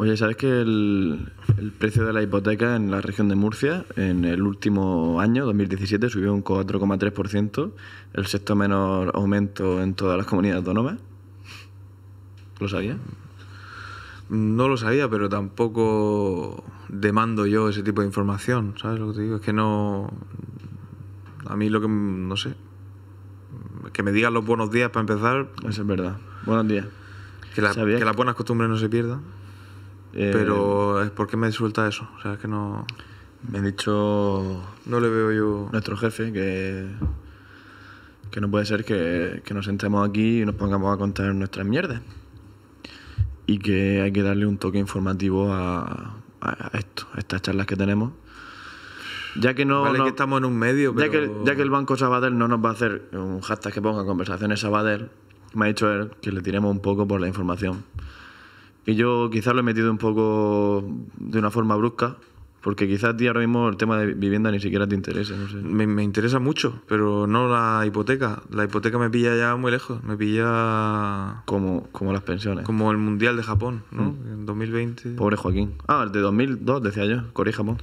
Oye, ¿sabes que el, precio de la hipoteca en la región de Murcia en el último año, 2017, subió un 4,3%, el sexto menor aumento en todas las comunidades autónomas? ¿Lo sabías? No lo sabía, pero tampoco demando yo ese tipo de información, ¿sabes lo que te digo? Es que no... A mí lo que... no sé. Que me digan los buenos días para empezar... Eso es verdad. Buenos días. Que, la, que las buenas costumbres no se pierdan. Pero, eh, es porque me resulta eso? O sea, que no. Me ha dicho. No le veo yo. Nuestro jefe que. Que no puede ser que, que nos sentemos aquí y nos pongamos a contar nuestras mierdas. Y que hay que darle un toque informativo a, a esto, estas charlas que tenemos. Ya que no. estamos en un medio, ya, que, ya que el Banco Sabadell no nos va a hacer un hashtag que ponga conversaciones Sabadell, me ha dicho él que le tiremos un poco por la información. Y yo quizás lo he metido un poco de una forma brusca, porque quizás a ti ahora mismo el tema de vivienda ni siquiera te interesa. me, me, interesa mucho, pero no la hipoteca. La hipoteca me pilla ya muy lejos. Me pilla. Como, como las pensiones. Como el Mundial de Japón, ¿no? Mm. En 2020. Pobre Joaquín. Ah, el de 2002, decía yo. Corea Japón.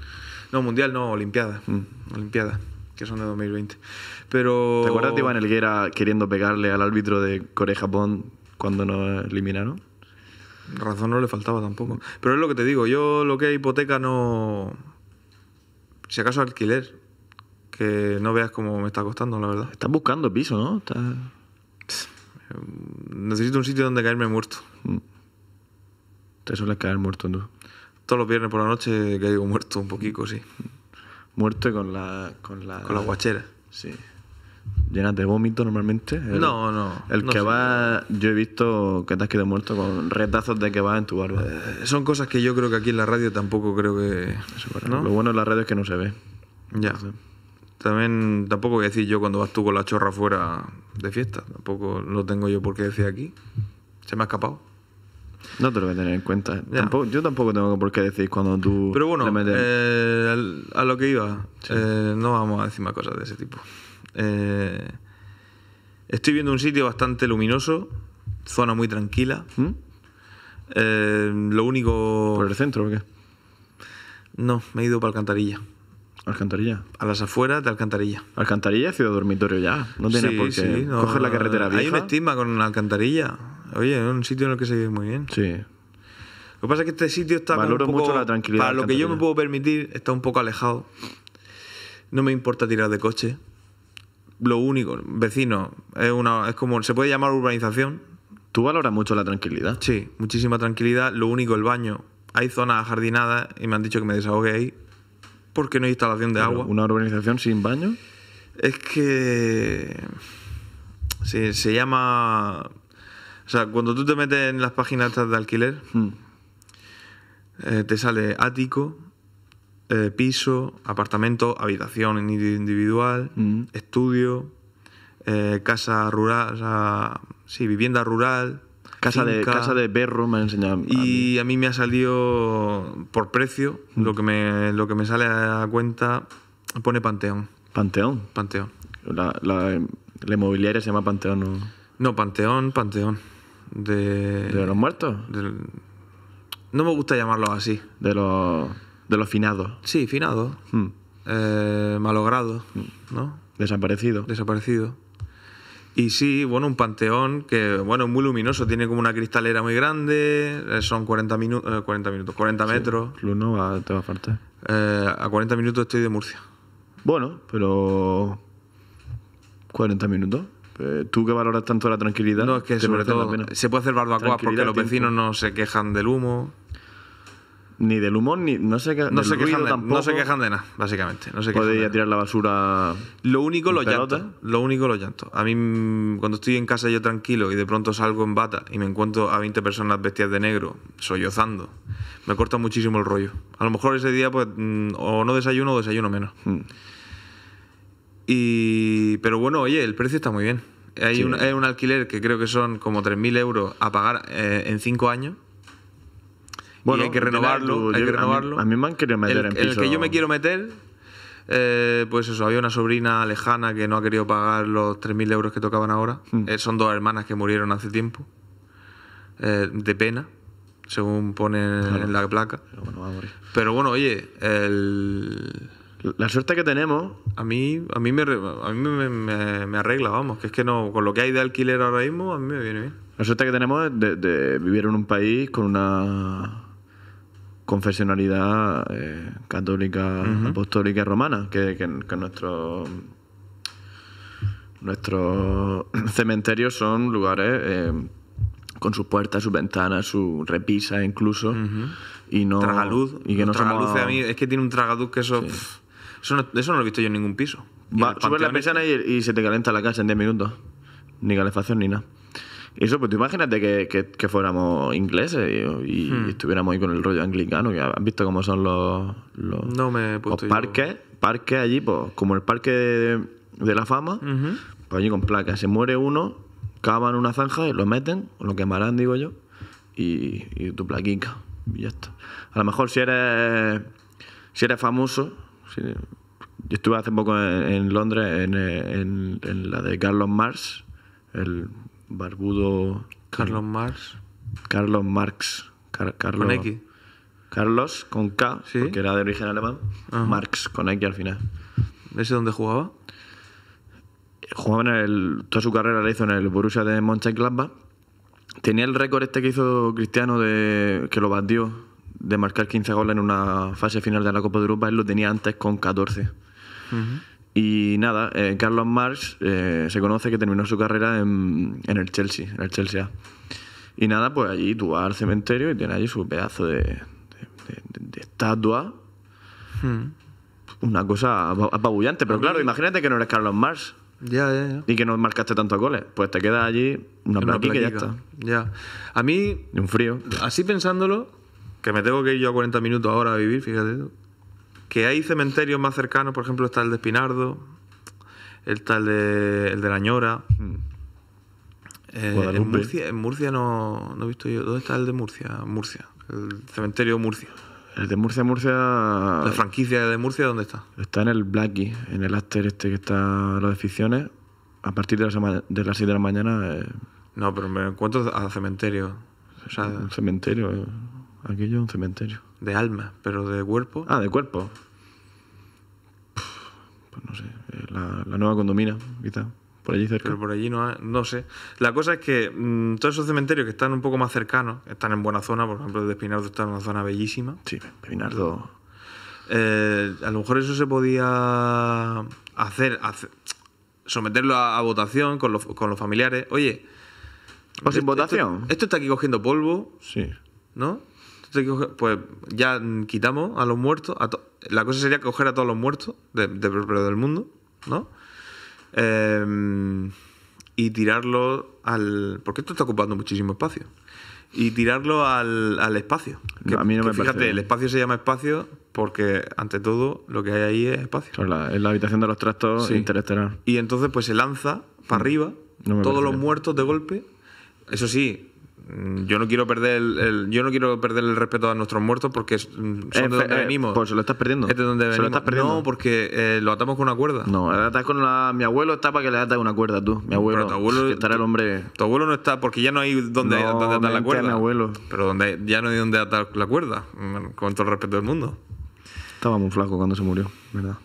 No, Mundial no, Olimpiada. Olimpiadas, mm. Olimpiada que son de 2020. Pero... ¿Te acuerdas de Iván Elguera queriendo pegarle al árbitro de Corea-Japón cuando nos eliminaron? razón no le faltaba tampoco. Pero es lo que te digo, yo lo que es hipoteca no. Si acaso alquiler, que no veas cómo me está costando, la verdad. Estás buscando piso, ¿no? Necesito un sitio donde caerme muerto. Mm. Te sueles caer muerto, ¿no? Todos los viernes por la noche caigo muerto un poquito, sí. Muerto con la. Con la, con la guachera. Sí llenas de vómito normalmente. no, no. El que va, yo he visto que te has quedado muerto con retazos de que va en tu barba. Eh, son cosas que yo creo que aquí en la radio tampoco creo que. Lo bueno en la radio es que no se ve. Ya. También tampoco que decir yo cuando vas tú con la chorra fuera de fiesta. Tampoco lo tengo yo por qué decir aquí. Se me ha escapado. No te lo voy a tener en cuenta. yo tampoco tengo por qué decir cuando tú. Pero bueno, eh, a lo que iba, eh, no vamos a decir más cosas de ese tipo. Eh, estoy viendo un sitio bastante luminoso, zona muy tranquila. ¿Mm? Eh, lo único. ¿Por el centro o qué? No, me he ido para Alcantarilla. ¿Alcantarilla? A las afueras de Alcantarilla. Alcantarilla ha ciudad dormitorio ya. No tiene por qué. Sí, Coger la carretera vieja. Hay un estima con Alcantarilla. Oye, es un sitio en el que se vive muy bien. Sí. Lo que pasa es que este sitio está. Valoro un poco, mucho la tranquilidad. Para lo que yo me puedo permitir, está un poco alejado. No me importa tirar de coche lo único, vecino, es, una, es como, se puede llamar urbanización. ¿Tú valoras mucho la tranquilidad? Sí, muchísima tranquilidad. Lo único, el baño. Hay zonas jardinadas y me han dicho que me desahogue ahí porque no hay instalación de agua. ¿Una urbanización sin baño? Es que... Se, se llama... O sea, cuando tú te metes en las páginas de alquiler, hmm. eh, te sale ático, eh, piso, apartamento, habitación individual, mm. estudio, eh, casa rural, o sea, sí, vivienda rural. Casa de, casa de perro me ha enseñado. Y a mí. me ha salido por precio, mm. lo, que me, lo que me sale a cuenta pone Panteón. ¿Panteón? Panteón. La, inmobiliaria se llama Panteón. ¿no? no, Panteón, Panteón. ¿De, los muertos? no me gusta llamarlo así. De los... De los finados. Sí, finados. Hmm. Eh, malogrado ¿no? Desaparecido. Desaparecido. Y sí, bueno, un panteón que, bueno, es muy luminoso, tiene como una cristalera muy grande, eh, son 40, eh, minutos 40 minutos, 40 metros. Sí, va, te va a faltar. a 40 minutos estoy de Murcia. Bueno, pero... 40 minutos. Tú que valoras tanto la tranquilidad. No, es que sobre todo, se puede hacer barbacoa porque los vecinos no se quejan del humo ni del humor, ni no sé No, se quejan, de, tampoco. no se quejan de nada, básicamente. No se Podría tirar la basura. Lo único, lo llanto Lo único, lo llanto A mí, mm, cuando estoy en casa yo tranquilo y de pronto salgo en bata y me encuentro a 20 personas vestidas de negro, sollozando, me corta muchísimo el rollo. A lo mejor ese día, pues, mm, o no desayuno o desayuno menos. Hmm. Y, pero bueno, oye, el precio está muy bien. Hay, un, alquiler que creo que son como 3.000 euros a pagar eh, en 5 años bueno, y hay que renovarlo. hay que renovarlo. A mí, me han querido meter el, en El que yo me quiero meter, eh, pues eso, había una sobrina lejana que no ha querido pagar los 3.000 euros que tocaban ahora. Mm. Eh, son dos hermanas que murieron hace tiempo, eh, de pena, según pone en la placa. Pero bueno, va a morir. Pero bueno oye, La suerte que tenemos. A mí, a mí, me, arregla, vamos, que es que no, con lo que hay de alquiler ahora mismo, a mí me viene bien. La suerte que tenemos es de vivir en un país con una confesionalidad eh, católica, apostólica y romana, que, que, nuestros nuestros cementerios son lugares eh, con sus puertas, sus ventanas, su repisa incluso, y no tragaluz y que no tragaluz a mí es que tiene un tragaluz que eso eso, no, lo he visto yo en ningún piso. Va, subes la persiana y, y se te calenta la casa en 10 minutos, ni calefacción ni nada eso, pues tú imagínate que, fuéramos ingleses y, hmm. estuviéramos ahí con el rollo anglicano, que has visto cómo son los, los, parques, parques allí, pues, como el parque de, la fama, pues allí con placas, se muere uno, cavan una zanja y lo meten, lo quemarán, digo yo, y, tu plaquita y ya está. A lo mejor si eres, si eres famoso, yo estuve hace poco en, Londres, en, la de Carlos Mars, el barbudo. Carlos Marx. Carlos Marx. Carlos, con X. Carlos con K, que era de origen alemán. Marx con X al final. ¿Ese dónde jugaba? Jugaba en el. Toda su carrera la hizo en el Borussia de Mönchengladbach. Tenía el récord este que hizo Cristiano de que lo batió de marcar 15 goles en una fase final de la Copa de Europa. Él lo tenía antes con 14. Y nada, eh, Carlos Marx eh, se conoce que terminó su carrera en, el Chelsea, en el Chelsea Y nada, pues allí tú vas al cementerio y tienes allí su pedazo de, estatua. Hmm. Una cosa apabullante, pero claro, imagínate que no eres Carlos Marx. Ya, ya, Y que no marcaste tantos goles. Pues te quedas allí una, una y ya está. Ya. A mí. Y un frío. Así pensándolo, que me tengo que ir yo a 40 minutos ahora a vivir, fíjate. Que hay cementerios más cercanos, por ejemplo, está el de Espinardo, el tal de, el de La Ñora. Mm. Eh, en, Murcia, en Murcia no, he visto yo. ¿Dónde está el de Murcia? Murcia. El cementerio Murcia. El de Murcia, Murcia. La franquicia de Murcia, ¿dónde está? Está en el Blackie, en el Aster este que está las de ficciones. A partir de las, de las 6 de la mañana. Eh, no, pero me encuentro a cementerio. un cementerio, eh, aquello un cementerio. De alma, pero de cuerpo. Ah, de cuerpo no sé, eh, la, nueva condomina, quizá. Por allí cerca. Pero por allí no, hay, no sé. La cosa es que mm, todos esos cementerios que están un poco más cercanos, están en buena zona, por ejemplo, el de Espinardo está en una zona bellísima. Sí, Espinardo. Eh, a lo mejor eso se podía hacer, someterlo a, votación con los, familiares. Oye. O sin votación. esto, está aquí cogiendo polvo. Sí. ¿No? pues ya quitamos a los muertos. A la cosa sería coger a todos los muertos de, del mundo, ¿no? Em, y tirarlo al. Porque esto está ocupando muchísimo espacio. Y tirarlo al, espacio. a mí no Fíjate, el espacio se llama espacio porque, ante todo, lo que hay ahí es espacio. Pues es la habitación de los trastos sí. Y entonces, pues se lanza para mm. arriba todos los muertos de golpe. Eso sí, Mm, yo no quiero perder el, yo no quiero perder el respeto a nuestros muertos porque mm, son de eh, donde eh, eh, venimos. Pues se lo estás perdiendo. Es No, porque lo atamos con una cuerda. No, atas con la, mi abuelo está para que le atas una cuerda tú. Mi abuelo. abuelo estará el hombre. Tu abuelo no está porque ya no hay donde, atar la cuerda. Pero donde ya no hay donde atar la cuerda. Mm, con todo el respeto del mundo. Estaba muy flaco cuando se murió, ¿verdad?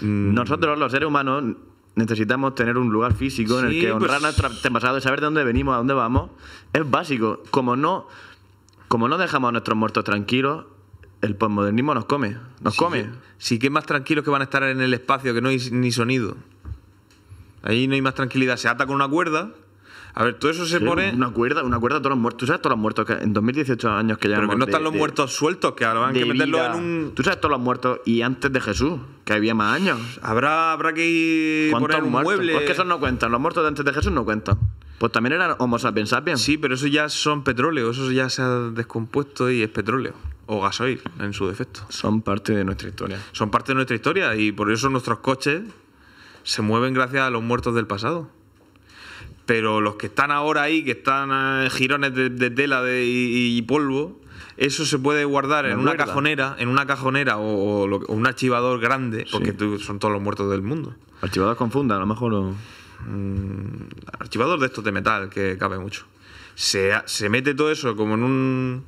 Nosotros los seres humanos necesitamos tener un lugar físico en el que honrar pues... nuestro y saber de dónde venimos, a dónde vamos, es básico. Como no, como dejamos a nuestros muertos tranquilos, el postmodernismo nos come, nos come. Sí, que más tranquilos que van a estar en el espacio, que no hay ni sonido. Ahí no hay más tranquilidad. Se ata con una cuerda a ver, todo eso se pone. Una cuerda, una cuerda todos los muertos. ¿Tú sabes todos los muertos que en 2018 años que ya Pero que no están los muertos sueltos, que ahora van que meterlo en un. Tú sabes todos los muertos y antes de Jesús, que había más años. Habrá, habrá que ir poner un mueble. Pues que no cuentan, los muertos de antes de Jesús no cuentan. Pues también eran Homo sapiens sapiens. Sí, pero eso ya son petróleo, eso ya se ha descompuesto y es petróleo. O gasoil, en su defecto. Son parte de nuestra historia. Son parte de nuestra historia y por eso nuestros coches se mueven gracias a los muertos del pasado pero los que están ahora ahí, que están en eh, jirones de, tela y, polvo, eso se puede guardar en una cajonera, en una cajonera o, un archivador grande, porque son todos los muertos del mundo. Archivador con a lo mejor. un mm, archivador de estos de metal, que cabe mucho. Se, se mete todo eso como en un.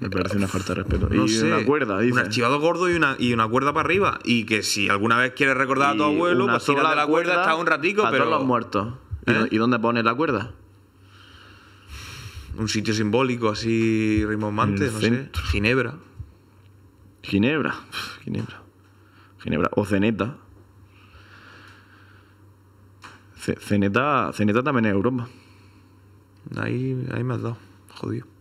Me parece una falta de respeto. y una cuerda, dice. Un archivador gordo y una, y una cuerda para arriba. Y que si alguna vez quieres recordar a tu abuelo, pues tira de la cuerda, hasta un ratico, pero. los muertos. ¿Eh? ¿Y dónde pones la cuerda? Un sitio simbólico así rimbombante, no sé. Ginebra. Ginebra. Ginebra. Ginebra. O Ceneta. Ceneta, también es Europa. Ahí, ahí me has dado. Jodido.